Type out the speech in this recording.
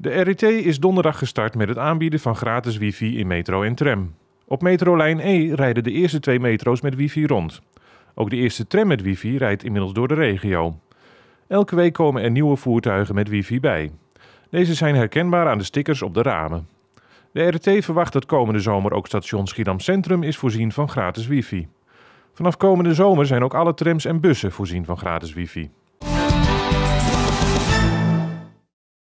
De RET is donderdag gestart met het aanbieden van gratis wifi in metro en tram. Op metrolijn E rijden de eerste twee metro's met wifi rond. Ook de eerste tram met wifi rijdt inmiddels door de regio. Elke week komen er nieuwe voertuigen met wifi bij. Deze zijn herkenbaar aan de stickers op de ramen. De RT verwacht dat komende zomer ook station Schiedam Centrum is voorzien van gratis wifi. Vanaf komende zomer zijn ook alle trams en bussen voorzien van gratis wifi.